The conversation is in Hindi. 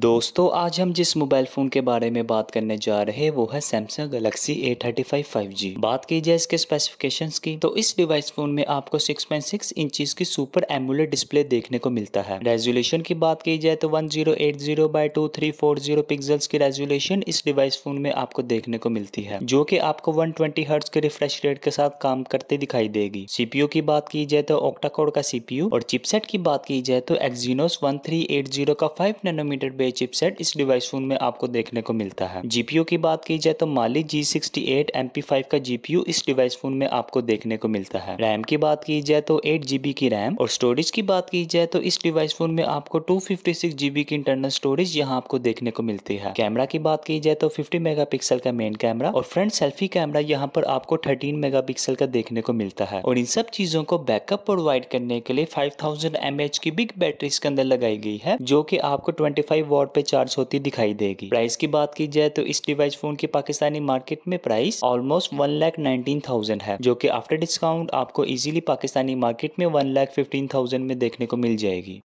दोस्तों आज हम जिस मोबाइल फ़ोन के बारे में बात करने जा रहे हैं वो है Samsung Galaxy A thirty five five G बात की जाए इसके स्पेसिफिकेशंस की तो इस डिवाइस फोन में आपको 6.6 इंचेस की सुपर एमुलेट डिस्प्ले देखने को मिलता है रेजोल्यूशन की बात की जाए तो 1080 zero eight zero by two three four zero pixels की रेजोल्यूशन इस डिवाइस फोन में आपको देखने को मिलती है जो की आपको वन ट्वेंटी हर्ट्स के रिफ्रेश रेट के साथ काम करते दिखाई देगी सीपीओ की बात की जाए तो ऑक्टाकोड का सीपीओ और चिपसेट की बात की जाए तो एक्जीनोस वन का फाइव नैनोमीटर बे चिपसेट इस डिवाइस फोन में आपको देखने को मिलता है जीपीयू की बात की जाए तो माली जी सिक्सटी का जीपीयू इस डिवाइस फोन में आपको देखने को मिलता है रैम की बात की जाए तो एट की रैम और स्टोरेज की बात की जाए तो इस डिवाइस फोन में आपको टू की इंटरनल स्टोरेज यहाँ आपको देखने को मिलती है कैमरा की बात की जाए तो फिफ्टी मेगा का मेन कैमरा और फ्रंट सेल्फी कैमरा यहाँ पर आपको थर्टीन मेगा का देखने को मिलता है और इन सब चीजों को बैकअप प्रोवाइड करने के लिए 5000 थाउजेंड की बिग बैटरी इसके अंदर लगाई गई है जो कि आपको 25 फाइव वॉट पे चार्ज होती दिखाई देगी प्राइस की बात की जाए तो इस डिवाइस फोन की पाकिस्तानी मार्केट में price almost one lakh nineteen thousand है जो की आफ्टर डिस्काउंट आपको इजिली पाकिस्तानी मार्केट में वन लाख फिफ्टीन थाउजेंड में देखने को मिल जाएगी